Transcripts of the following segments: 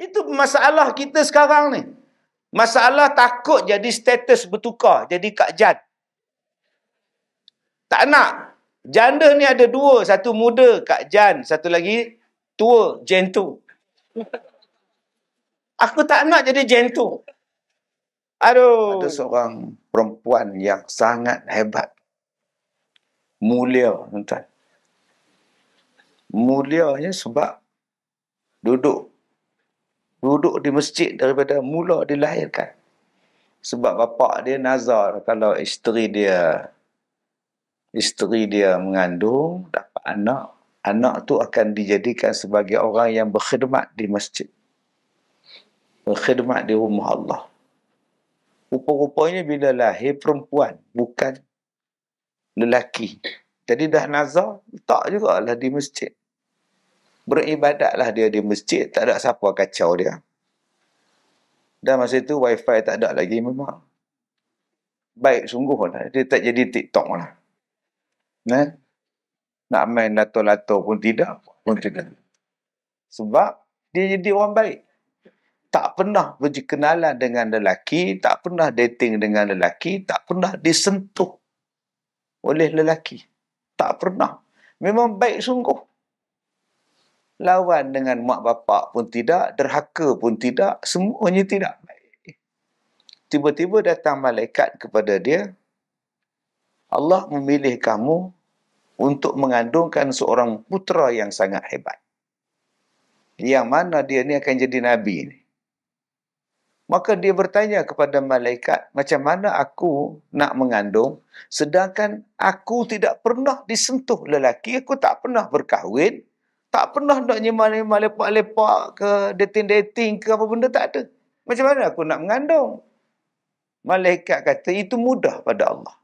Itu masalah kita sekarang ni. Masalah takut jadi status bertukar. Jadi Kak Jan. Tak nak. Janda ni ada dua. Satu muda Kak Jan. Satu lagi tua Jen Aku tak nak jadi Jen Aduh. Ada seorang perempuan yang sangat hebat. Mulia. Tuan. Mulianya sebab duduk duduk di masjid daripada mula dilahirkan. Sebab bapa dia nazar kalau isteri dia isteri dia mengandung dapat anak, anak tu akan dijadikan sebagai orang yang berkhidmat di masjid. Berkhidmat di rumah Allah. Rupa-rupanya bila lahir perempuan bukan lelaki. Jadi dah nazar, tak juga lah di masjid beribadatlah dia di masjid tak ada siapa kacau dia dan masa itu wifi tak ada lagi memang baik sungguh lah dia tak jadi tiktok lah Nah nak main lato-lato pun tidak pun tidak sebab dia jadi orang baik tak pernah berkenalan dengan lelaki, tak pernah dating dengan lelaki, tak pernah disentuh oleh lelaki. Tak pernah. Memang baik sungguh lawan dengan mak bapak pun tidak, derhaka pun tidak, semuanya tidak Tiba-tiba datang malaikat kepada dia, Allah memilih kamu untuk mengandungkan seorang putera yang sangat hebat. Yang mana dia ni akan jadi nabi ni. Maka dia bertanya kepada malaikat, macam mana aku nak mengandung sedangkan aku tidak pernah disentuh lelaki, aku tak pernah berkahwin, tak pernah nak nyemal-nyemal lepak-lepak ke dating-dating ke apa benda tak ada. Macam mana aku nak mengandung? Malaikat kata itu mudah pada Allah.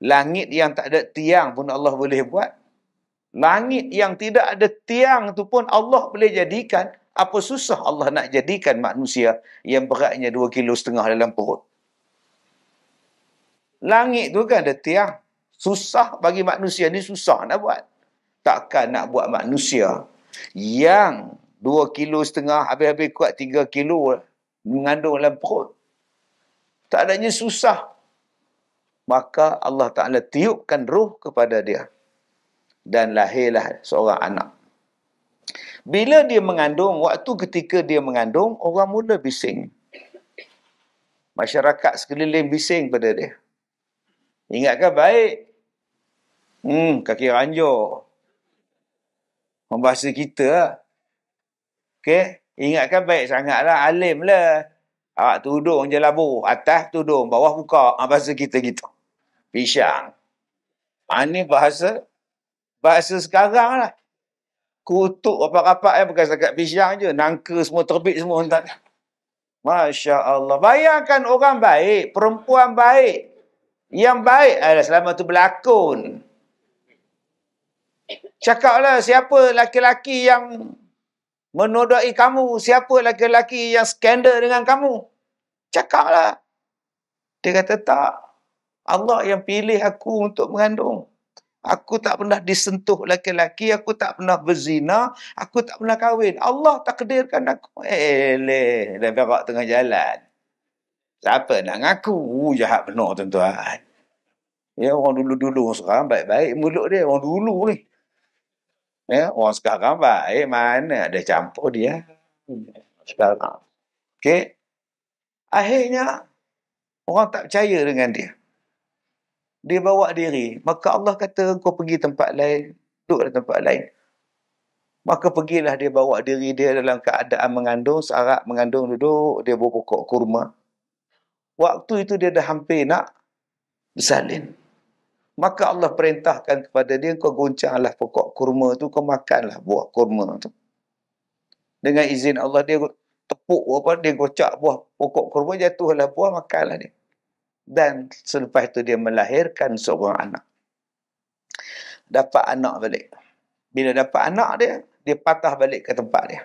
Langit yang tak ada tiang pun Allah boleh buat. Langit yang tidak ada tiang tu pun Allah boleh jadikan. Apa susah Allah nak jadikan manusia yang beratnya dua kilo setengah dalam perut? Langit tu kan ada tiang. Susah bagi manusia ni susah nak buat takkan nak buat manusia yang dua kilo setengah habis-habis kuat tiga kilo mengandung dalam perut. Tak adanya susah. Maka Allah Ta'ala tiupkan ruh kepada dia. Dan lahirlah seorang anak. Bila dia mengandung, waktu ketika dia mengandung, orang mula bising. Masyarakat sekeliling bising pada dia. Ingatkan baik. Hmm, kaki ranjur pembahasa kita lah. Okay? Ingatkan baik sangat lah. Alim lah. Awak tudung je labu. Atas tudung. Bawah buka. Ah, bahasa kita gitu. Pisang. Ini bahasa. Bahasa sekarang lah. Kutuk rapat-rapat ya. Bukan sekat pisang je. Nangka semua terbit semua. Entah. Masya Allah. Bayangkan orang baik. Perempuan baik. Yang baik adalah selama tu berlakon. Berlakon. Cakaplah siapa laki-laki yang menodai kamu? Siapa laki-laki yang skandal dengan kamu? Cakaplah. Dia kata tak. Allah yang pilih aku untuk mengandung. Aku tak pernah disentuh laki-laki. Aku tak pernah berzina. Aku tak pernah kahwin. Allah takdirkan aku. Eh, leh. Dah berak tengah jalan. Siapa nak ngaku? Uh, jahat benar tuan-tuan. Ya, orang dulu-dulu sekarang baik-baik mulut dia. Orang dulu ni. Eh. Ya, orang sekarang baik mana eh, ada campur dia. Sekarang. Okey. Akhirnya orang tak percaya dengan dia. Dia bawa diri. Maka Allah kata kau pergi tempat lain. Duduk di tempat lain. Maka pergilah dia bawa diri dia dalam keadaan mengandung. Searak mengandung duduk. Dia berpokok kurma. Waktu itu dia dah hampir nak bersalin. Maka Allah perintahkan kepada dia, kau goncanglah pokok kurma tu, kau makanlah buah kurma tu. Dengan izin Allah, dia tepuk apa, dia gocak buah pokok kurma, jatuhlah buah, makanlah dia. Dan selepas itu dia melahirkan seorang anak. Dapat anak balik. Bila dapat anak dia, dia patah balik ke tempat dia.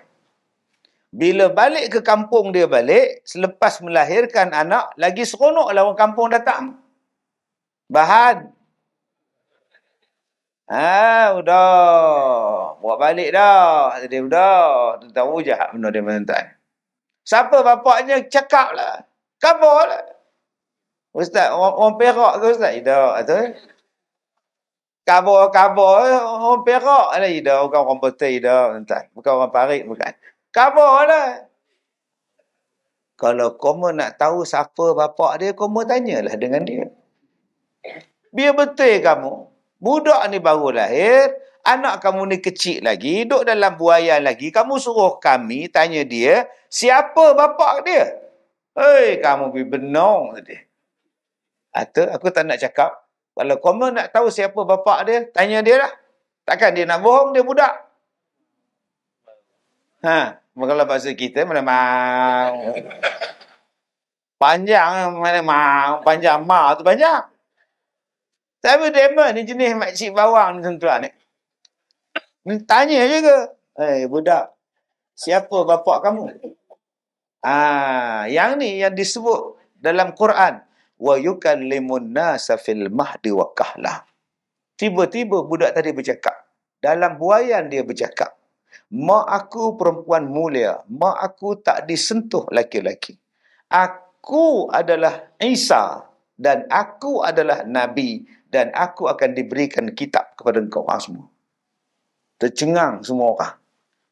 Bila balik ke kampung dia balik, selepas melahirkan anak, lagi seronok lah orang kampung datang. Bahan, Ah, udah. Buat balik dah. Jadi udah. Tentang ujah benda dia menentang. Siapa bapaknya cakap lah. Kabur lah. Ustaz, orang, orang perak ke Ustaz? Tidak. Kabur-kabur, orang perak lah. Tidak, bukan orang betul. Tidak, tentang. Bukan orang parik, bukan. Kabur lah. Kalau kamu nak tahu siapa bapak dia, kamu tanyalah dengan dia. Biar betul kamu. Budak ni baru lahir, anak kamu ni kecil lagi, duduk dalam buaya lagi. Kamu suruh kami tanya dia, siapa bapa dia? Hei, kamu be benong tadi. Kata, aku tak nak cakap. Kalau kamu nak tahu siapa bapa dia, tanya dia lah. Takkan dia nak bohong, dia budak. Ha, kalau bahasa kita, mana mau. Panjang, mana mau. Panjang, mau tu panjang. Tapi mereka ni jenis makcik bawang ni tuan-tuan ni. Ni tanya je ke? Eh hey, budak, siapa bapak kamu? Ah, yang ni yang disebut dalam Quran wa yukallimun nasa fil mahdi wa kahla. Tiba-tiba budak tadi bercakap. Dalam buayan dia bercakap. Mak aku perempuan mulia. Mak aku tak disentuh laki-laki. Aku adalah Isa. Dan aku adalah Nabi dan aku akan diberikan kitab kepada engkau orang ha, semua. Tercengang semua orang.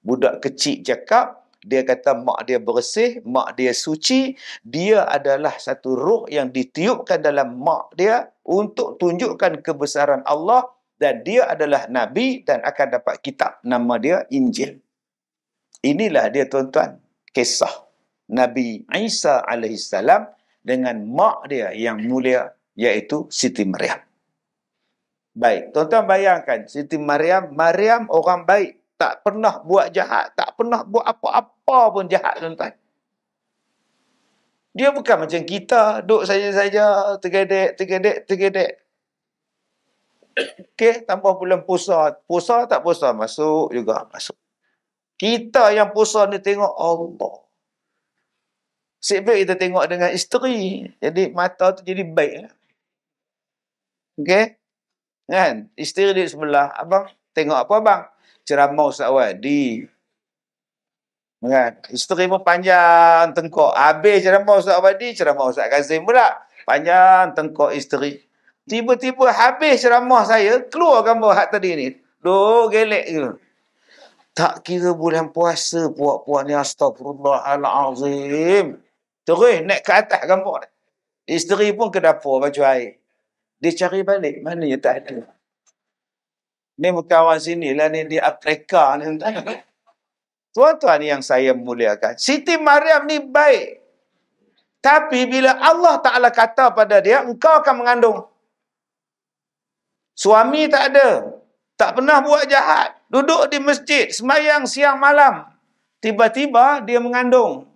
Budak kecil cakap, dia kata mak dia bersih, mak dia suci, dia adalah satu ruh yang ditiupkan dalam mak dia untuk tunjukkan kebesaran Allah dan dia adalah Nabi dan akan dapat kitab nama dia Injil. Inilah dia tuan-tuan, kisah Nabi Isa AS dengan mak dia yang mulia iaitu Siti Maryam baik. Tuan-tuan bayangkan Siti Maryam, Maryam orang baik, tak pernah buat jahat, tak pernah buat apa-apa pun jahat tuan-tuan. Dia bukan macam kita, duduk saja-saja, tergedek, tergedek, tergedek. Okey, tanpa pulang pusat, pusat tak pusat masuk juga masuk. Kita yang pusat ni tengok Allah. Sebab kita tengok dengan isteri. Jadi mata tu jadi baik. Okey? Kan? Isteri di sebelah, abang tengok apa abang? Ceramah Ustaz Wadi. Kan? Isteri pun panjang tengkok. Habis ceramah Ustaz Wadi, ceramah Ustaz Kazim pula. Panjang tengkok isteri. Tiba-tiba habis ceramah saya, keluar gambar hak tadi ni. Duh, gelek ke. Tak kira bulan puasa puak-puak ni astagfirullahalazim. Terus naik ke atas gambar ni. Isteri pun ke dapur baju air. Dia cari balik. Mana yang tak ada. Ni kawan sini lah ni di Afrika ni. Tuan-tuan yang saya muliakan. Siti Mariam ni baik. Tapi bila Allah Ta'ala kata pada dia, engkau akan mengandung. Suami tak ada. Tak pernah buat jahat. Duduk di masjid, semayang siang malam. Tiba-tiba dia mengandung.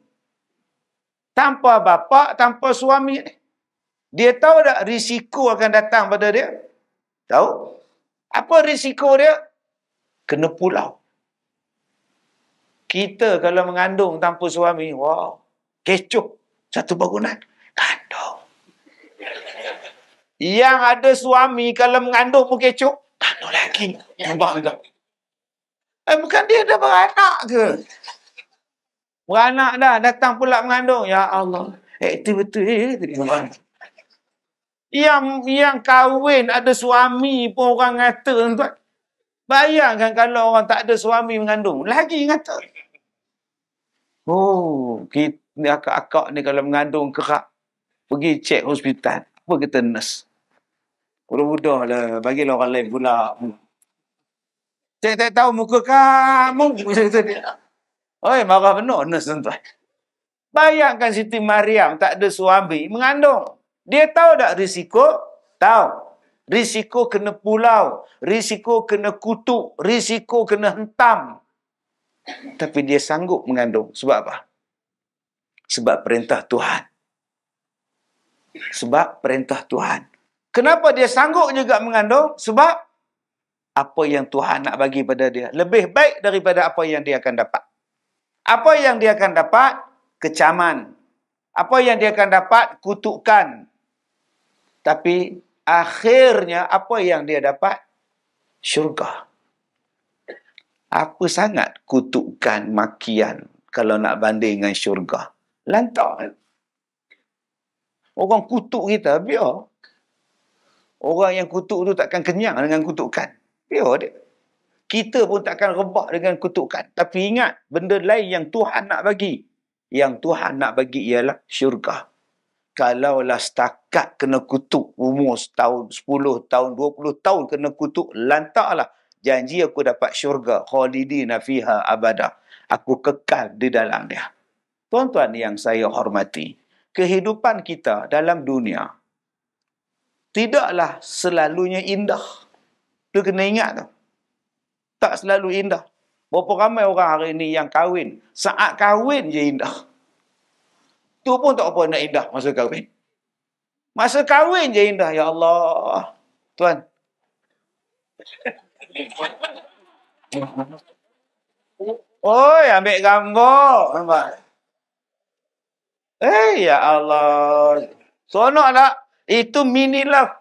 Tanpa bapa, tanpa suami. Eh, dia tahu tak risiko akan datang pada dia? Tahu? Apa risiko dia? Kena pulau. Kita kalau mengandung tanpa suami, wow, kecoh. Satu bangunan, kandung. Yang ada suami kalau mengandung pun kecoh, kandung lagi. Nampak tak? Eh, bukan dia dah beranak ke? Beranak dah, datang pula mengandung. Ya Allah. Eh, betul-betul. Eh, betul-betul. Yang yang kahwin ada suami pun orang kata tuan. Bayangkan kalau orang tak ada suami mengandung. Lagi kata. Oh, kita, akak-akak ni kalau mengandung kerak. Pergi cek hospital. Apa kita nurse? Budak-budak lah. Bagilah orang lain pula. Saya tak tahu muka kamu. Oi, marah benar nurse tuan. Bayangkan Siti Mariam tak ada suami mengandung. Dia tahu tak risiko? Tahu. Risiko kena pulau. Risiko kena kutuk. Risiko kena hentam. Tapi dia sanggup mengandung. Sebab apa? Sebab perintah Tuhan. Sebab perintah Tuhan. Kenapa dia sanggup juga mengandung? Sebab apa yang Tuhan nak bagi pada dia lebih baik daripada apa yang dia akan dapat. Apa yang dia akan dapat? Kecaman. Apa yang dia akan dapat? Kutukan. Tapi akhirnya apa yang dia dapat? Syurga. Apa sangat kutukan makian kalau nak banding dengan syurga? Lantau Orang kutuk kita, biar. Orang yang kutuk tu takkan kenyang dengan kutukan. Biar dia. Kita pun takkan rebah dengan kutukan. Tapi ingat, benda lain yang Tuhan nak bagi. Yang Tuhan nak bagi ialah syurga. Kalau kalaulah setakat kena kutuk umur setahun, sepuluh tahun, dua puluh tahun kena kutuk, lantaklah janji aku dapat syurga. Khalidina fiha abadah Aku kekal di dalam dia. Tuan-tuan yang saya hormati, kehidupan kita dalam dunia tidaklah selalunya indah. Tu kena ingat tu. Tak selalu indah. Berapa ramai orang hari ini yang kahwin, saat kahwin je indah. Tu pun tak apa nak indah masa kahwin. Masa kahwin je indah. Ya Allah. Tuan. Oi, ambil gambar. Nampak? Eh, ya Allah. Sonok tak? Itu mini love.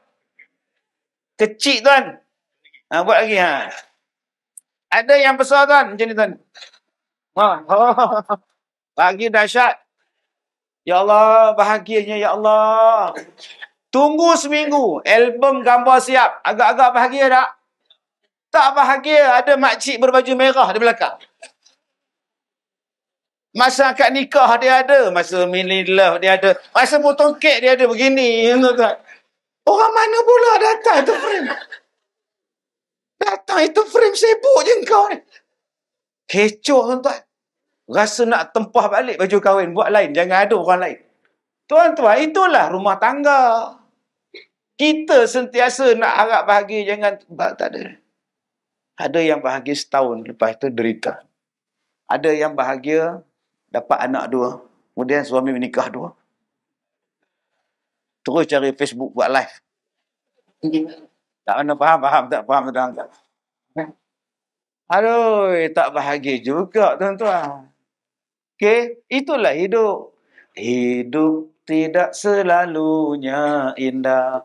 Kecil tuan. Ha, buat lagi. Ha. Ada yang besar tuan. Macam ni tuan. Oh, ha, oh. Pagi dahsyat. Ya Allah, bahagianya Ya Allah. Tunggu seminggu, album gambar siap. Agak-agak bahagia tak? Tak bahagia, ada makcik berbaju merah di belakang. Masa akad nikah dia ada, masa mini love dia ada, masa potong kek dia ada begini. Ya Orang mana pula datang itu frame? Datang itu frame sibuk je kau ni. Kecoh tuan-tuan. Rasa nak tempah balik baju kahwin. Buat lain. Jangan ada orang lain. Tuan-tuan, itulah rumah tangga. Kita sentiasa nak harap bahagia. Jangan tak ada. Ada yang bahagia setahun. Lepas itu derita. Ada yang bahagia dapat anak dua. Kemudian suami menikah dua. Terus cari Facebook buat live. Tak mana faham, faham. Tak faham, tak faham. Aduh, tak bahagia juga tuan-tuan. Okay, itulah hidup. Hidup tidak selalunya indah.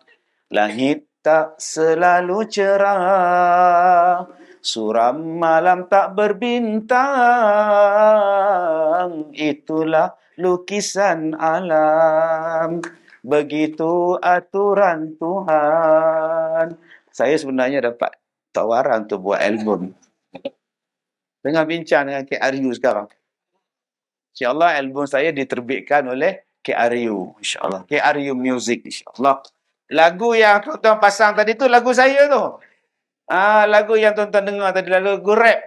Langit tak selalu cerah. Suram malam tak berbintang. Itulah lukisan alam. Begitu aturan Tuhan. Saya sebenarnya dapat tawaran untuk buat album. Tengah bincang dengan KRU sekarang. InsyaAllah album saya diterbitkan oleh KRU. InsyaAllah. KRU Music. InsyaAllah. Lagu yang tuan-tuan pasang tadi tu lagu saya tu. Ah, lagu yang tuan-tuan dengar tadi lagu rap.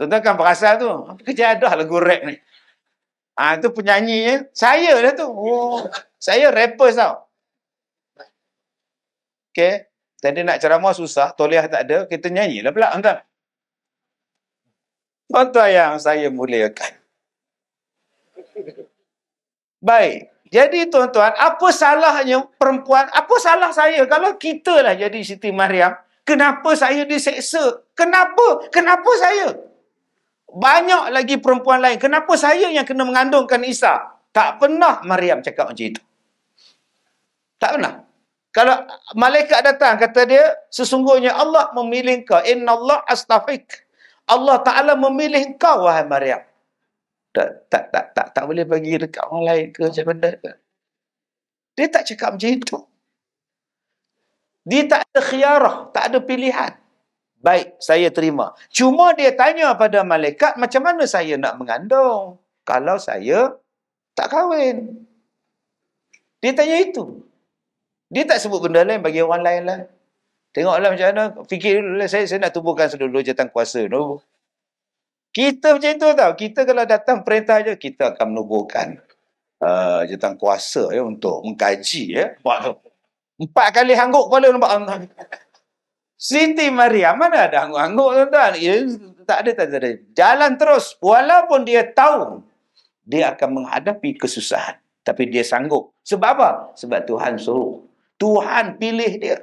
Tuan-tuan kan perasan tu. Apa kerja ada lah lagu rap ni? Ah, tu penyanyi ya. Saya lah tu. Oh, saya rapper tau. Okay. Tadi nak ceramah susah. Toliah tak ada. Kita nyanyilah pula. Tuan-tuan. Tuan-tuan yang saya muliakan. Baik. Jadi tuan-tuan, apa salahnya perempuan? Apa salah saya kalau kita lah jadi Siti Mariam? Kenapa saya diseksa? Kenapa? Kenapa saya? Banyak lagi perempuan lain. Kenapa saya yang kena mengandungkan Isa? Tak pernah Mariam cakap macam itu. Tak pernah. Kalau malaikat datang kata dia, sesungguhnya Allah memilih kau. Inna Allah astafik. Allah Ta'ala memilih kau wahai Mariam tak tak tak tak tak boleh bagi dekat orang lain ke macam benda ke. Dia tak cakap macam itu. Dia tak ada khiarah, tak ada pilihan. Baik, saya terima. Cuma dia tanya pada malaikat, macam mana saya nak mengandung kalau saya tak kahwin? Dia tanya itu. Dia tak sebut benda lain bagi orang lain lah. Tengoklah macam mana. Fikir dulu lah. Saya, saya nak tubuhkan seluruh jatang kuasa dulu. No? Kita macam tu tau. Kita kalau datang perintah je, kita akan menubuhkan uh, jentang kuasa ya, untuk mengkaji. Ya. Empat, empat kali hangguk kepala nampak. Siti Maria, mana ada hangguk-hangguk tuan-tuan? Ya, tak ada, tak ada. Jalan terus. Walaupun dia tahu, dia akan menghadapi kesusahan. Tapi dia sanggup. Sebab apa? Sebab Tuhan suruh. Tuhan pilih dia.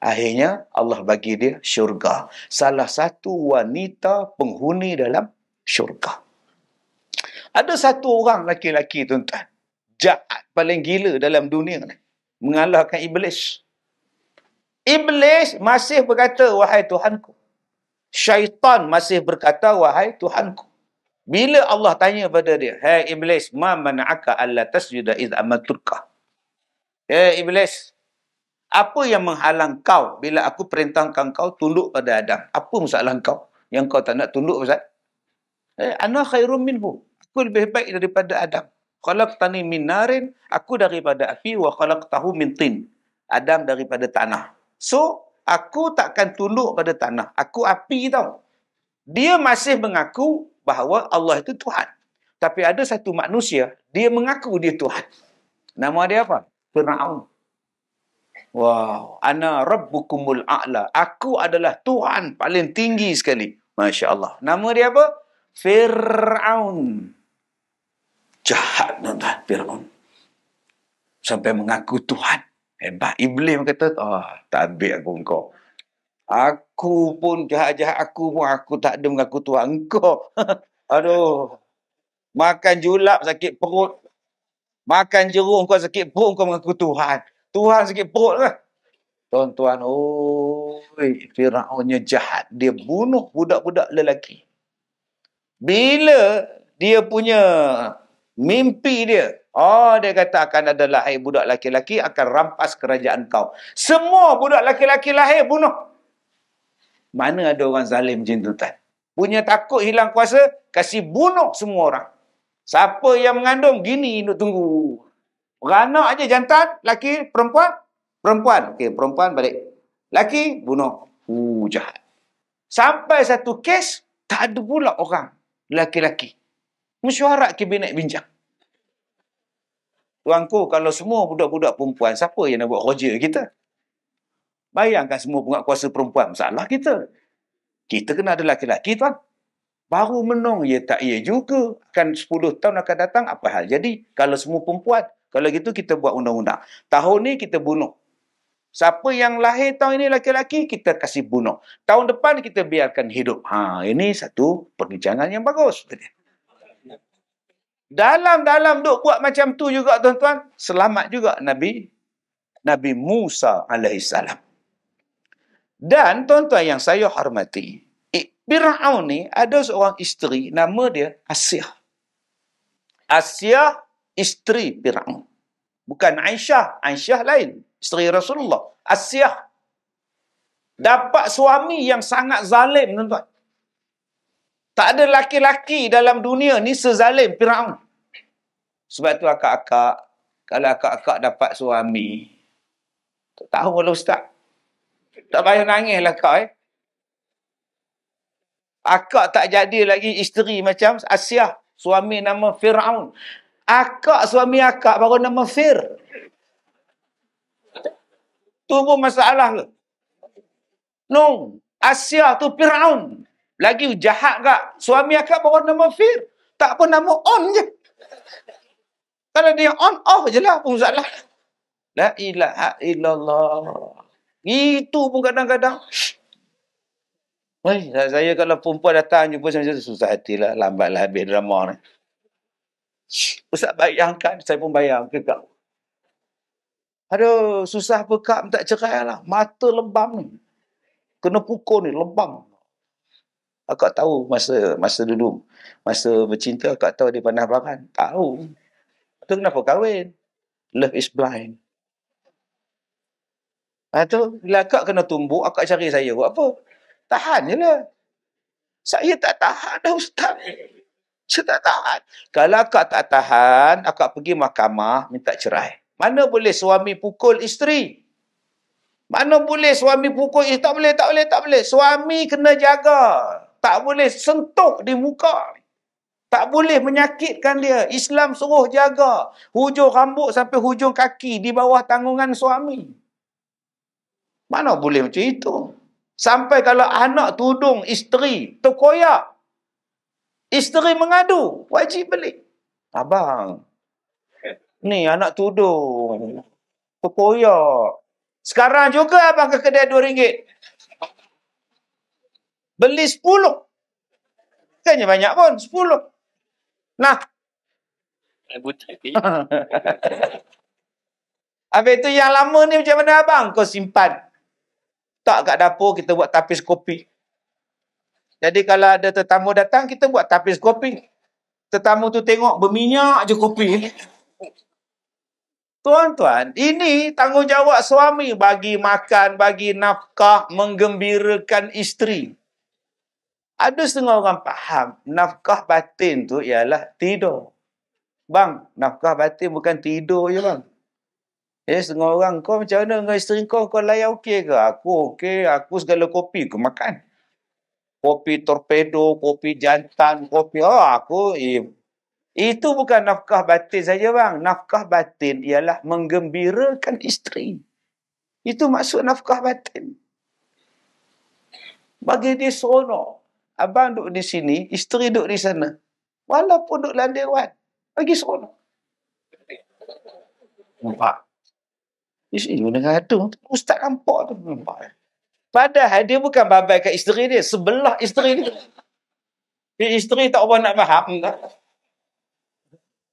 Akhirnya Allah bagi dia syurga. Salah satu wanita penghuni dalam syurga. Ada satu orang laki-laki tuan-tuan. Jahat paling gila dalam dunia ni. Mengalahkan iblis. Iblis masih berkata, wahai Tuhanku. Syaitan masih berkata, wahai Tuhanku. Bila Allah tanya pada dia, Hei Iblis, ma man'aka alla tasjuda iz amaturka. Hei Iblis, apa yang menghalang kau bila aku perintahkan kau tunduk pada Adam? Apa masalah kau yang kau tak nak tunduk Ustaz? Eh, ana khairum minhu. Aku lebih baik daripada Adam. Kalau min narin, aku daripada api wa kalau min mintin, Adam daripada tanah. So, aku takkan tunduk pada tanah. Aku api tau. Dia masih mengaku bahawa Allah itu Tuhan. Tapi ada satu manusia, dia mengaku dia Tuhan. Nama dia apa? Fir'aun. Wow, ana rabbukumul a'la. Aku adalah Tuhan paling tinggi sekali. Masya Allah. Nama dia apa? Fir'aun. Jahat tuan-tuan, Fir'aun. Sampai mengaku Tuhan. Hebat. Iblis kata, oh, tak ambil aku engkau. Aku pun jahat-jahat aku pun aku tak ada mengaku Tuhan engkau. Aduh. Makan julap sakit perut. Makan jeruk kau sakit perut kau mengaku Tuhan. Tuhan sikit perut lah. Tuan-tuan, oi, Firaunnya jahat. Dia bunuh budak-budak lelaki. Bila dia punya mimpi dia, oh, dia kata akan ada lahir budak lelaki-lelaki akan rampas kerajaan kau. Semua budak lelaki-lelaki lahir bunuh. Mana ada orang zalim macam tu, Tuan? Punya takut hilang kuasa, kasih bunuh semua orang. Siapa yang mengandung, gini nak tunggu. Beranak aja jantan, laki, perempuan. Perempuan. Okey, perempuan balik. Laki, bunuh. Uh, jahat. Sampai satu kes, tak ada pula orang laki-laki. Mesyuarat kabinet bincang. Tuanku, kalau semua budak-budak perempuan, siapa yang nak buat roja kita? Bayangkan semua penguat kuasa perempuan, masalah kita. Kita kena ada laki-laki, tuan. Baru menung, ya tak ya juga. Kan 10 tahun akan datang, apa hal jadi? Kalau semua perempuan, kalau gitu kita buat undang-undang. Tahun ni kita bunuh. Siapa yang lahir tahun ini laki-laki, kita kasih bunuh. Tahun depan kita biarkan hidup. Ha, ini satu perbincangan yang bagus. Dalam-dalam duk buat macam tu juga tuan-tuan, selamat juga Nabi Nabi Musa alaihissalam. Dan tuan-tuan yang saya hormati, Fir'aun ni ada seorang isteri nama dia Asiyah. Asiyah isteri Fir'aun. Bukan Aisyah. Aisyah lain. Isteri Rasulullah. Asyah. Dapat suami yang sangat zalim. Tuan. Tak ada laki-laki dalam dunia ni sezalim Fir'aun. Sebab tu akak-akak. Kalau akak-akak dapat suami. Tak tahu kalau ustaz. Tak payah nangis lah kau eh. Akak tak jadi lagi isteri macam Asyah. Suami nama Fir'aun. Akak suami akak baru nama Fir. Tunggu masalah ke? No. Asia tu Fir'aun. Lagi jahat kak. Suami akak baru nama Fir. Tak pun nama On je. Kalau dia on, off je lah pun salah. La ilaha illallah. Itu pun kadang-kadang. saya kalau perempuan datang jumpa saya, susah hatilah. lah, habis drama ni. Ustaz bayangkan, saya pun bayangkan kau. Aduh, susah apa kak minta cerai lah. Mata lebam ni. Kena pukul ni, lebam. Akak tahu masa masa dulu, masa bercinta, akak tahu dia pandang barang. Tahu. Itu kenapa kahwin? Love is blind. Ha tu, bila akak kena tumbuk, akak cari saya buat apa? Tahan je lah. Saya tak tahan dah ustaz. Saya tak tahan. Kalau akak tak tahan, akak pergi mahkamah minta cerai. Mana boleh suami pukul isteri? Mana boleh suami pukul isteri? Tak boleh, tak boleh, tak boleh. Suami kena jaga. Tak boleh sentuh di muka. Tak boleh menyakitkan dia. Islam suruh jaga. Hujung rambut sampai hujung kaki di bawah tanggungan suami. Mana boleh macam itu? Sampai kalau anak tudung isteri terkoyak, Isteri mengadu. Wajib beli. Abang. Ni anak tudung. Kepoyok. Sekarang juga abang ke kedai dua ringgit. Beli sepuluh. kan banyak pun. Sepuluh. Nah. Habis tu yang lama ni macam mana abang? Kau simpan. Tak kat dapur kita buat tapis kopi. Jadi kalau ada tetamu datang, kita buat tapis kopi. Tetamu tu tengok berminyak je kopi. Tuan-tuan, ini tanggungjawab suami bagi makan, bagi nafkah, menggembirakan isteri. Ada setengah orang faham, nafkah batin tu ialah tidur. Bang, nafkah batin bukan tidur je bang. Eh, setengah orang, kau macam mana dengan isteri kau? Kau layak okey ke? Aku okey, aku segala kopi aku makan kopi torpedo, kopi jantan, kopi oh, aku eh. itu bukan nafkah batin saja bang. Nafkah batin ialah menggembirakan isteri. Itu maksud nafkah batin. Bagi dia seronok. Abang duduk di sini, isteri duduk di sana. Walaupun duduk landir wan. Bagi seronok. Nampak? Isteri pun itu, Ustaz nampak tu. Nampak? Padahal dia bukan babai kat isteri dia. Sebelah isteri dia. Dia isteri tak apa nak faham. Tak?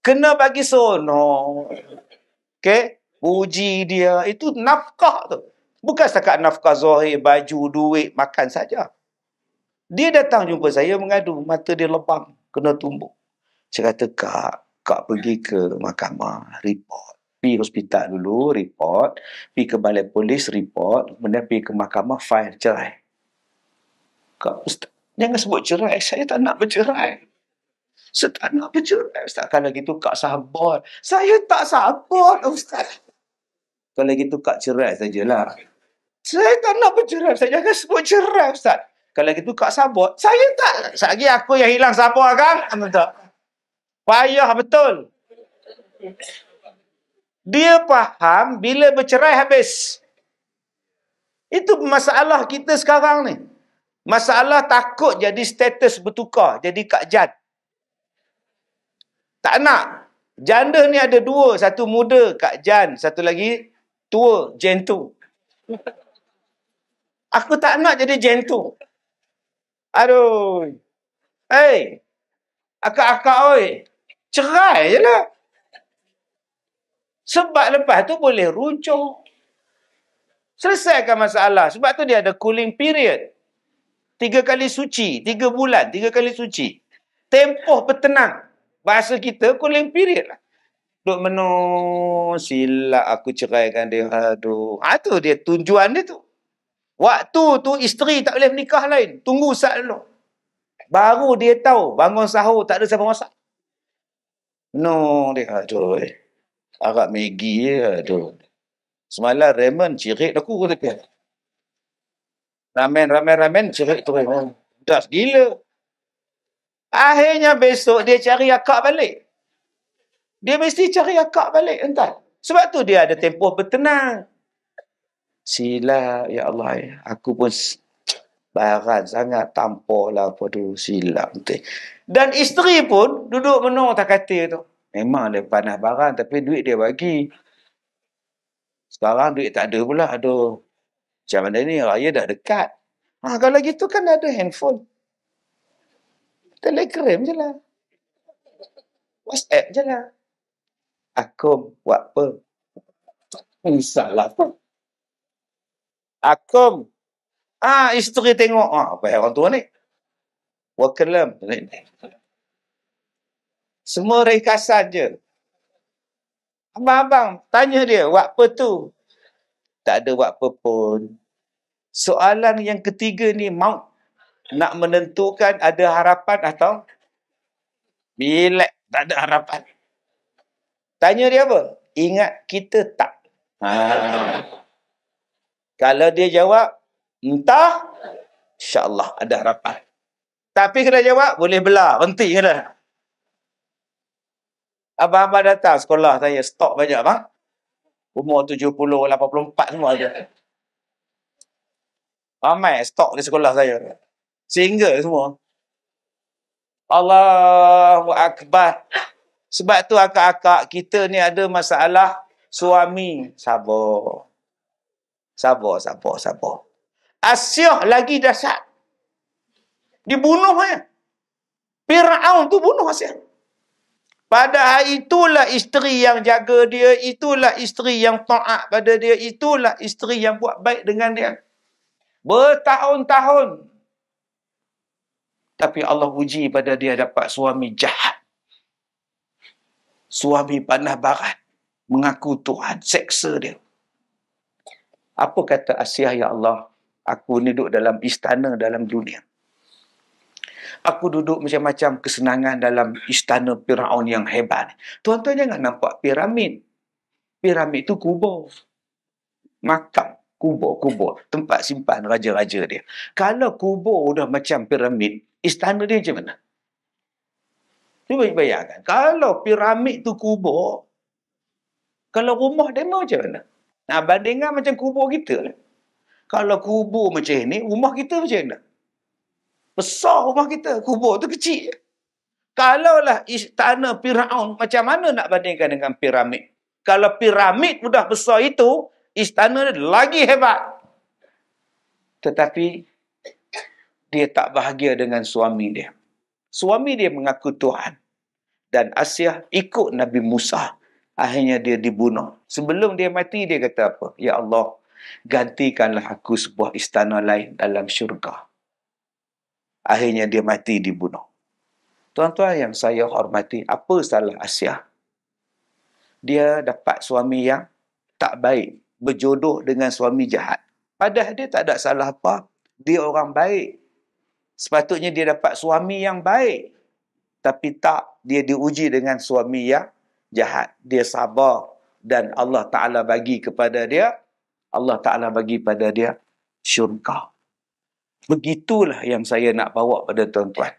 Kena bagi sonok. Okay? Puji dia. Itu nafkah tu. Bukan setakat nafkah zahir, baju, duit, makan saja. Dia datang jumpa saya mengadu. Mata dia lebam. Kena tumbuk. Saya kata, Kak, Kak pergi ke mahkamah. Report pergi hospital dulu, report. Pergi ke balai polis, report. Kemudian pergi ke mahkamah, file cerai. Kak Ustaz, jangan sebut cerai. Saya tak nak bercerai. Saya tak nak bercerai, Ustaz. Kalau gitu, Kak sabar. Saya tak sabar, Ustaz. Kalau gitu, Kak cerai sajalah. Saya tak nak bercerai, Saya Jangan sebut cerai, Ustaz. Kalau gitu, Kak sabar. Saya tak. Lagi aku yang hilang sabar, kan? Betul. Payah, betul. Dia faham bila bercerai habis. Itu masalah kita sekarang ni. Masalah takut jadi status bertukar. Jadi Kak Jan. Tak nak. Janda ni ada dua. Satu muda Kak Jan. Satu lagi tua Jen Aku tak nak jadi Jen Aduh. Hei. Akak-akak oi. Cerai je lah. Sebab lepas tu boleh runcuh. Selesaikan masalah. Sebab tu dia ada cooling period. Tiga kali suci. Tiga bulan. Tiga kali suci. Tempoh bertenang. Bahasa kita cooling period lah. Duk menung. Silap aku ceraikan dia. Aduh. Ha, tu dia tujuan dia tu. Waktu tu isteri tak boleh menikah lain. Tunggu saat dulu. Baru dia tahu bangun sahur tak ada siapa masak. No, dia aduh. Eh. Arab Megi ya, aduh. Semalam Raymond cirit aku kata dia. Ramen, ramen, ramen, cirit tu Raymond. Das gila. Akhirnya besok dia cari akak balik. Dia mesti cari akak balik entah. Sebab tu dia ada tempoh bertenang. Sila, ya Allah, ya. aku pun baran sangat tampolah pada sila silap Dan isteri pun duduk menung tak kata tu. Memang dia panas barang tapi duit dia bagi. Sekarang duit tak ada pula. Aduh. Macam mana ni raya dah dekat. Ha, kalau gitu kan dah ada handphone. Telegram je lah. WhatsApp je lah. Akum buat apa? Salah apa? Akum. Ah, isteri tengok. Ah, apa yang orang tua ni? Wakilam. Semua rekasan je. Abang-abang tanya dia, buat apa tu? Tak ada buat apa pun. Soalan yang ketiga ni, mau nak menentukan ada harapan atau bila tak ada harapan. Tanya dia apa? Ingat kita tak. Ha. Kalau dia jawab, entah, insyaAllah ada harapan. Tapi kena jawab, boleh belah, berhenti kena. Abang-abang datang sekolah saya stok banyak bang. Umur 70, 84 semua je. Ramai stok di sekolah saya. sehingga semua. Allahu Akbar. Sebab tu akak-akak kita ni ada masalah suami. Sabar. Sabar, sabar, sabar. Asyah lagi dahsyat. dibunuhnya, ya. Eh. Fir'aun tu bunuh Asyah. Padahal itulah isteri yang jaga dia, itulah isteri yang taat pada dia, itulah isteri yang buat baik dengan dia. Bertahun-tahun. Tapi Allah uji pada dia dapat suami jahat. Suami panah barat. Mengaku Tuhan, seksa dia. Apa kata Asiah, Ya Allah, aku ni duduk dalam istana dalam dunia aku duduk macam-macam kesenangan dalam istana Firaun yang hebat. Tuan-tuan jangan nampak piramid. Piramid itu kubur. Makam. Kubur-kubur. Tempat simpan raja-raja dia. Kalau kubur dah macam piramid, istana dia macam mana? Cuba bayangkan. Kalau piramid tu kubur, kalau rumah dia macam mana? Nah, bandingkan macam kubur kita Kalau kubur macam ni, rumah kita macam mana? Besar rumah kita. Kubur tu kecil. Kalaulah istana Fir'aun, macam mana nak bandingkan dengan piramid? Kalau piramid sudah besar itu, istana lagi hebat. Tetapi, dia tak bahagia dengan suami dia. Suami dia mengaku Tuhan. Dan Asiah ikut Nabi Musa. Akhirnya dia dibunuh. Sebelum dia mati, dia kata apa? Ya Allah, gantikanlah aku sebuah istana lain dalam syurga. Akhirnya dia mati dibunuh. Tuan-tuan yang saya hormati, apa salah Asia? Dia dapat suami yang tak baik. Berjodoh dengan suami jahat. Padahal dia tak ada salah apa. Dia orang baik. Sepatutnya dia dapat suami yang baik. Tapi tak, dia diuji dengan suami yang jahat. Dia sabar dan Allah Ta'ala bagi kepada dia. Allah Ta'ala bagi kepada dia syurga. Begitulah yang saya nak bawa pada tuan-tuan.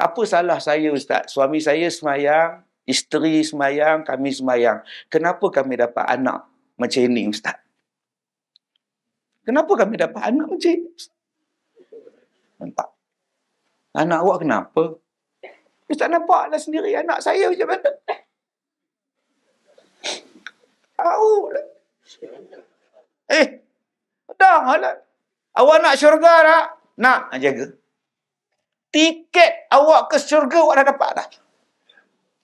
Apa salah saya ustaz? Suami saya semayang, isteri semayang, kami semayang. Kenapa kami dapat anak macam ini ustaz? Kenapa kami dapat anak macam ini? Nampak. Anak awak kenapa? Ustaz nampak lah sendiri anak saya macam mana? Tahu lah. Eh, dah lah. Awak nak syurga tak? Nak. Ha, jaga. Tiket awak ke syurga awak dah dapat dah.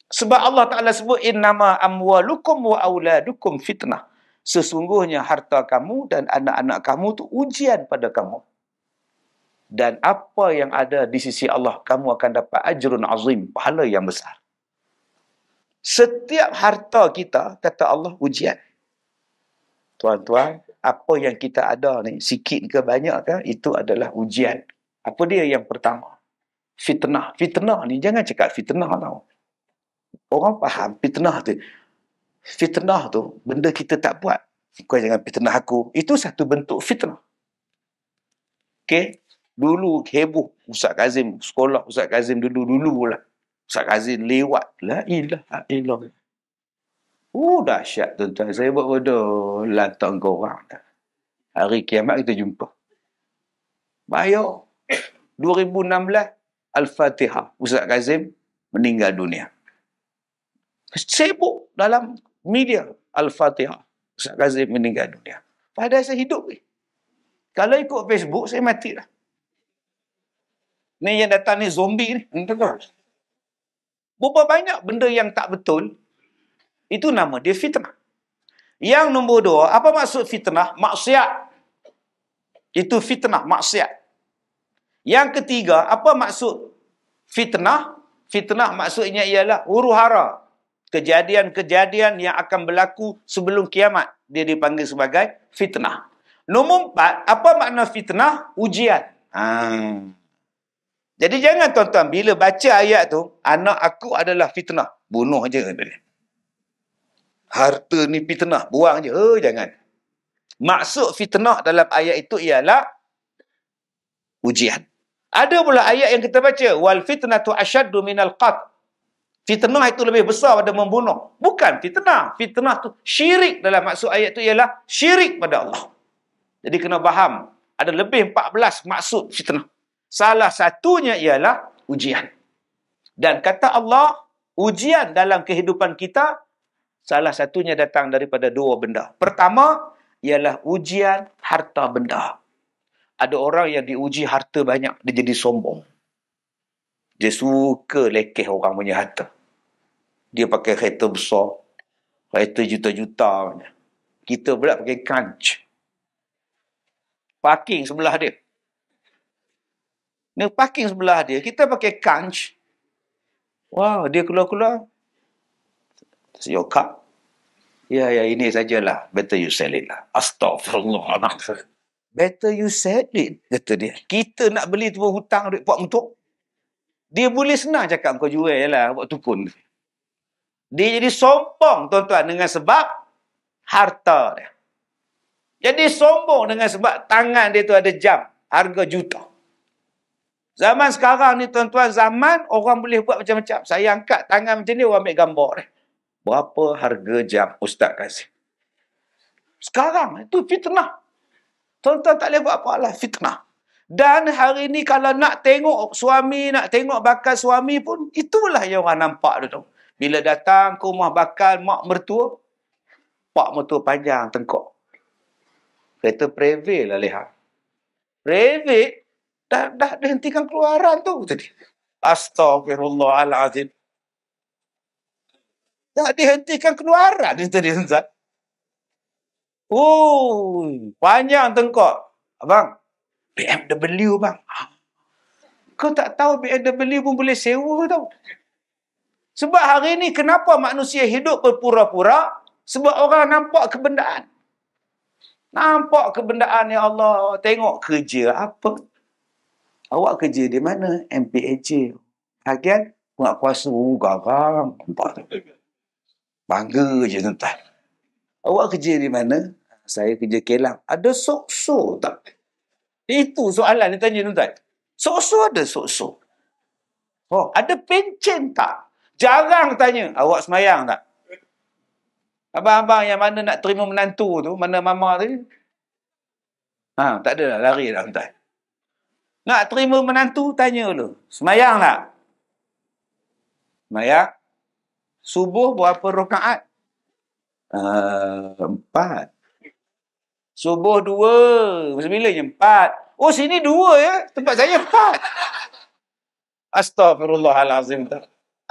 Sebab Allah Ta'ala sebut innama amwalukum wa auladukum fitnah. Sesungguhnya harta kamu dan anak-anak kamu tu ujian pada kamu. Dan apa yang ada di sisi Allah, kamu akan dapat ajrun azim, pahala yang besar. Setiap harta kita, kata Allah, ujian. Tuan-tuan, apa yang kita ada ni, sikit ke banyak ke, itu adalah ujian. Apa dia yang pertama? Fitnah. Fitnah ni, jangan cakap fitnah tau. Orang faham fitnah tu. Fitnah tu, benda kita tak buat. Kau jangan fitnah aku. Itu satu bentuk fitnah. Okay? Dulu heboh Ustaz Kazim, sekolah Ustaz Kazim dulu-dululah. Ustaz Kazim lewat. lah ilah, la ilah. Uh, dahsyat tuan-tuan. Saya buat bodoh. Lantak kau orang Hari kiamat kita jumpa. Bayo. 2016. Al-Fatihah. Ustaz Kazim meninggal dunia. Sibuk dalam media Al-Fatihah. Ustaz Kazim meninggal dunia. Padahal saya hidup ni. Kalau ikut Facebook, saya mati lah. Ni yang datang ni zombie ni. Berapa banyak benda yang tak betul itu nama dia fitnah. Yang nombor dua, apa maksud fitnah? Maksiat. Itu fitnah, maksiat. Yang ketiga, apa maksud fitnah? Fitnah maksudnya ialah huru hara. Kejadian-kejadian yang akan berlaku sebelum kiamat. Dia dipanggil sebagai fitnah. Nombor empat, apa makna fitnah? Ujian. Hmm. Jadi jangan tuan-tuan, bila baca ayat tu, anak aku adalah fitnah. Bunuh je. Dia harta ni fitnah buang je Hei, eh, jangan maksud fitnah dalam ayat itu ialah ujian ada pula ayat yang kita baca wal fitnatu ashaddu minal qat fitnah itu lebih besar pada membunuh bukan fitnah fitnah tu syirik dalam maksud ayat itu ialah syirik pada Allah jadi kena faham ada lebih 14 maksud fitnah salah satunya ialah ujian dan kata Allah ujian dalam kehidupan kita salah satunya datang daripada dua benda. Pertama, ialah ujian harta benda. Ada orang yang diuji harta banyak, dia jadi sombong. Dia suka lekeh orang punya harta. Dia pakai kereta besar, kereta juta-juta. Kita pula pakai kanj. Parking sebelah dia. Ni parking sebelah dia, kita pakai kanj. Wah, wow, dia keluar-keluar, It's your car. Ya, ya, ini sajalah. Better you sell it lah. Astaghfirullahaladzim. Better you sell it, kata dia. Kita nak beli tu hutang duit puak untuk. Dia boleh senang cakap kau jual je lah. Buat tukun. Dia jadi sombong, tuan-tuan, dengan sebab harta dia. Jadi sombong dengan sebab tangan dia tu ada jam. Harga juta. Zaman sekarang ni, tuan-tuan, zaman orang boleh buat macam-macam. Saya angkat tangan macam ni, orang ambil gambar dia berapa harga jam ustaz kasih. Sekarang itu fitnah. Tonton tak boleh buat apa lah, fitnah. Dan hari ini kalau nak tengok suami, nak tengok bakal suami pun, itulah yang orang nampak tu. Bila datang ke rumah bakal mak mertua, pak mertua panjang, tengok. Kereta prevail lah lihat. Prevail, dah, dah dihentikan keluaran tu tadi. Astagfirullahaladzim. Tak dihentikan keluaran ni tadi Ustaz. Oh, panjang tengkok. Abang, BMW bang. Kau tak tahu BMW pun boleh sewa tau. Sebab hari ni kenapa manusia hidup berpura-pura? Sebab orang nampak kebendaan. Nampak kebendaan ya Allah. Tengok kerja apa. Awak kerja di mana? MPAJ. Bagian? Pengak kuasa. Oh, garam. Nampak tak? Bangga je tuan-tuan. Awak kerja di mana? Saya kerja Kelang. Ada sokso tak? Itu soalan dia tanya tuan-tuan. Sokso ada sokso? Oh, ada pencen tak? Jarang tanya. Awak semayang tak? Abang-abang yang mana nak terima menantu tu? Mana mama tu? Ha, tak ada lah. Lari lah tuan-tuan. Nak terima menantu, tanya dulu. Semayang tak? Semayang? Subuh berapa rakaat? Uh, empat. Subuh dua. Sembilan empat. Oh sini dua ya. Tempat saya empat. Astaghfirullahalazim.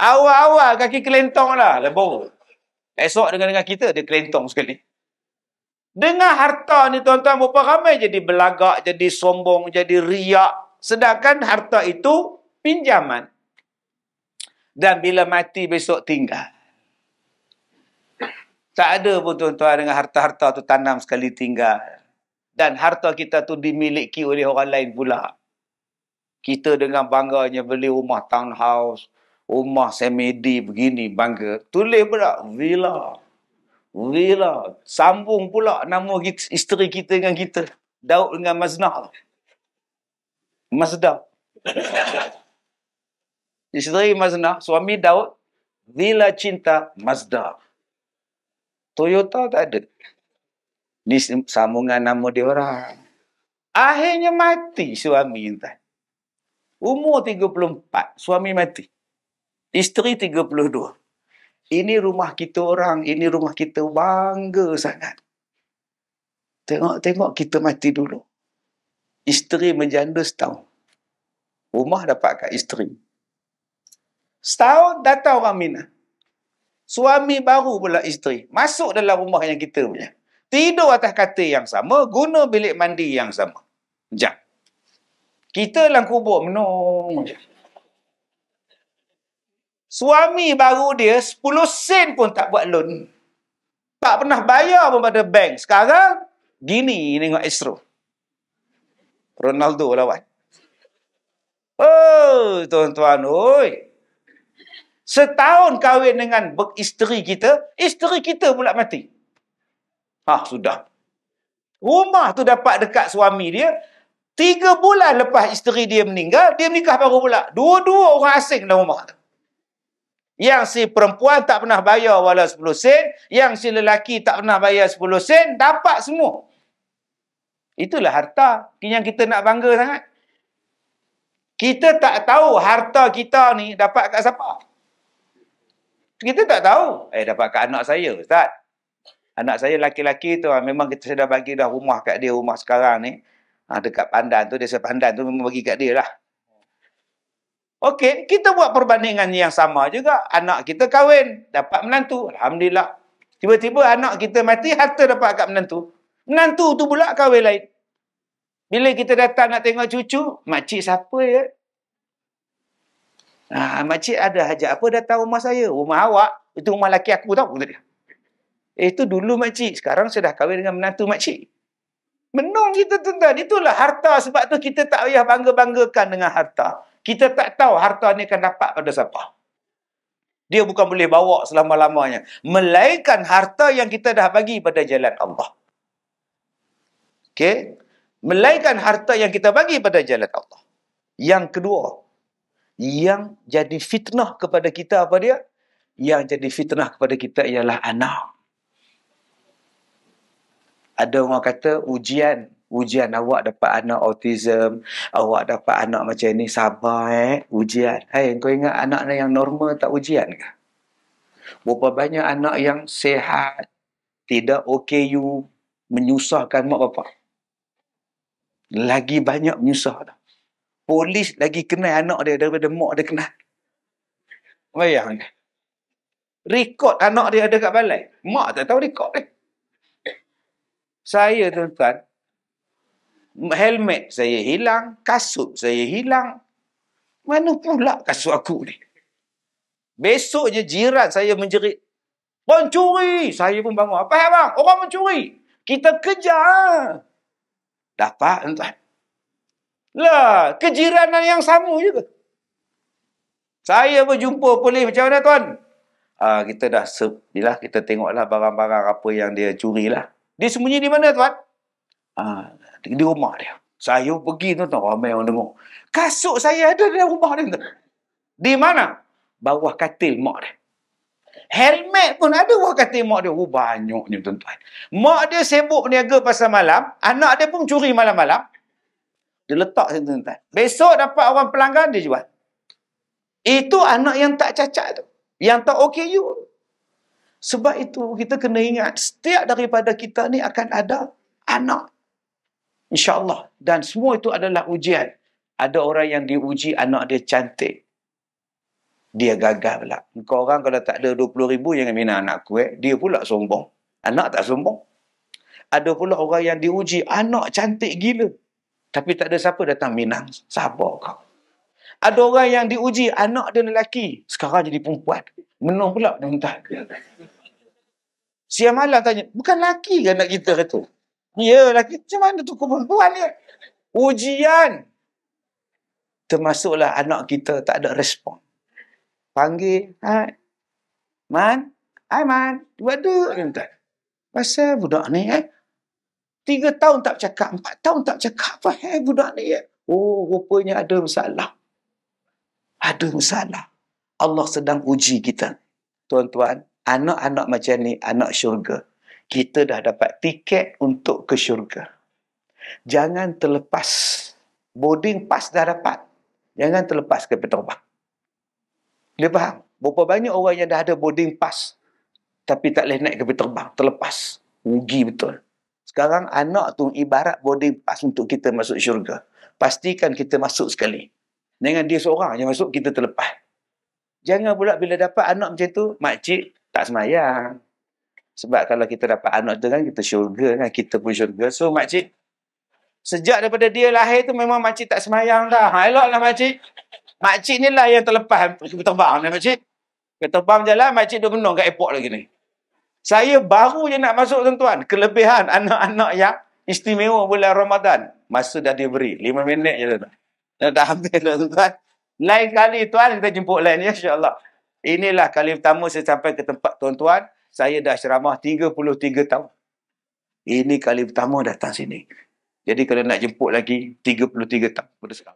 Awal-awal kaki kelentong lah. Lebur. Esok dengan dengan kita dia kelentong sekali. Dengan harta ni tuan-tuan berapa ramai jadi belagak, jadi sombong, jadi riak. Sedangkan harta itu pinjaman dan bila mati besok tinggal. Tak ada pun tuan-tuan dengan harta-harta tu tanam sekali tinggal. Dan harta kita tu dimiliki oleh orang lain pula. Kita dengan bangganya beli rumah townhouse, rumah semedi begini bangga. Tulis pula villa. Villa. Sambung pula nama isteri kita dengan kita. Daud dengan Maznah. Mazda. Isteri Mazna, suami Daud, Villa Cinta Mazda. Toyota tak ada. Ni sambungan nama dia orang. Akhirnya mati suami entah. Umur 34, suami mati. Isteri 32. Ini rumah kita orang, ini rumah kita bangga sangat. Tengok-tengok kita mati dulu. Isteri menjanda setahun. Rumah dapat kat isteri. Setahun datang orang Mina. Suami baru pula isteri. Masuk dalam rumah yang kita punya. Tidur atas kata yang sama. Guna bilik mandi yang sama. Sekejap. Kita dalam kubur menung. Suami baru dia 10 sen pun tak buat loan. Tak pernah bayar pun pada bank. Sekarang gini tengok Isro. Ronaldo lawan. Oh, tuan-tuan, oi. Setahun kahwin dengan isteri kita, isteri kita pula mati. Ha, sudah. Rumah tu dapat dekat suami dia. Tiga bulan lepas isteri dia meninggal, dia menikah baru pula. Dua-dua orang asing dalam rumah tu. Yang si perempuan tak pernah bayar walau 10 sen. Yang si lelaki tak pernah bayar 10 sen. Dapat semua. Itulah harta yang kita nak bangga sangat. Kita tak tahu harta kita ni dapat kat siapa. Kita tak tahu. Eh dapat dapatkan anak saya Ustaz. Anak saya laki-laki tu ah, memang kita sudah bagi dah rumah kat dia rumah sekarang ni. Ha, dekat pandan tu, desa pandan tu memang bagi kat dia lah. Okey, kita buat perbandingan yang sama juga. Anak kita kahwin, dapat menantu. Alhamdulillah. Tiba-tiba anak kita mati, harta dapat kat menantu. Menantu tu pula kahwin lain. Bila kita datang nak tengok cucu, makcik siapa ya? Ah, makcik ada hajat apa datang rumah saya? Rumah awak, itu rumah laki aku tau. Kata dia. Eh, itu dulu makcik. Sekarang saya dah kahwin dengan menantu makcik. Menung kita tentang Itulah harta. Sebab tu kita tak payah bangga-banggakan dengan harta. Kita tak tahu harta ni akan dapat pada siapa. Dia bukan boleh bawa selama-lamanya. Melainkan harta yang kita dah bagi pada jalan Allah. Okay? Melainkan harta yang kita bagi pada jalan Allah. Yang kedua, yang jadi fitnah kepada kita apa dia? Yang jadi fitnah kepada kita ialah anak. Ada orang kata ujian. Ujian awak dapat anak autism. Awak dapat anak macam ni. Sabar eh. Ujian. Hey, kau ingat anak yang normal tak ujian ke? Berapa banyak anak yang sehat. Tidak okay you. Menyusahkan mak bapak. Lagi banyak menyusahkan polis lagi kenal anak dia daripada mak dia kenal. Bayang. Rekod anak dia ada kat balai. Mak tak tahu rekod dia. Saya tuan-tuan, helmet saya hilang, kasut saya hilang. Mana pula kasut aku ni? Besoknya jiran saya menjerit. Pencuri! Saya pun bangun. Apa yang bang? Orang mencuri. Kita kejar. Dapat tuan-tuan. Lah, kejiranan yang sama juga. Saya berjumpa polis macam mana tuan? Ah, kita dah sebilah kita tengoklah barang-barang apa yang dia curi lah. Dia sembunyi di mana tuan? Ah, di, di rumah dia. Saya pergi tu tuan, ramai orang tengok. Kasut saya ada di rumah dia tuan. Di mana? Bawah katil mak dia. Helmet pun ada bawah katil mak dia. Oh, banyaknya tuan-tuan. Mak dia sibuk niaga pasal malam. Anak dia pun curi malam-malam. Dia letak situ tuan-tuan. Besok dapat orang pelanggan, dia jual. Itu anak yang tak cacat tu. Yang tak okay you. Sebab itu kita kena ingat setiap daripada kita ni akan ada anak. InsyaAllah. Dan semua itu adalah ujian. Ada orang yang diuji anak dia cantik. Dia gagal pula. Kau orang kalau tak ada RM20,000 yang mina anak aku eh, dia pula sombong. Anak tak sombong. Ada pula orang yang diuji anak cantik gila. Tapi tak ada siapa datang minang. Sabar kau. Ada orang yang diuji anak dan lelaki. Sekarang jadi perempuan. Menung pula dia minta. Siang malam tanya, bukan lelaki ke anak kita itu? Ya, lelaki. Macam mana tu perempuan ni? Ujian. Termasuklah anak kita tak ada respon. Panggil, hai. Man, hai man. Dua-dua. Pasal budak ni, eh? Tiga tahun tak cakap, empat tahun tak cakap. Apa hai budak ni? Oh, rupanya ada masalah. Ada masalah. Allah sedang uji kita. Tuan-tuan, anak-anak macam ni, anak syurga. Kita dah dapat tiket untuk ke syurga. Jangan terlepas. Boarding pass dah dapat. Jangan terlepas ke petobak. Dia faham? Berapa banyak orang yang dah ada boarding pass tapi tak boleh naik ke terbang, terlepas. Rugi betul. Sekarang anak tu ibarat boarding pas untuk kita masuk syurga. Pastikan kita masuk sekali. Dengan dia seorang yang masuk, kita terlepas. Jangan pula bila dapat anak macam tu, makcik tak semayang. Sebab kalau kita dapat anak tu kan, kita syurga kan. Kita pun syurga. So makcik, sejak daripada dia lahir tu memang makcik tak semayang dah. Ha, lah makcik. Makcik ni lah yang terlepas. Kita terbang ni makcik. Kita terbang jalan, makcik dia menung kat epok lagi ni. Saya baru je nak masuk tuan-tuan. Kelebihan anak-anak yang istimewa bulan Ramadan. Masa dah diberi. lima minit je tuan-tuan. Dah, dah habis tuan-tuan. Lain kali tuan kita jemput lain ya insyaAllah. Inilah kali pertama saya sampai ke tempat tuan-tuan. Saya dah ceramah 33 tahun. Ini kali pertama datang sini. Jadi kalau nak jemput lagi 33 tahun pada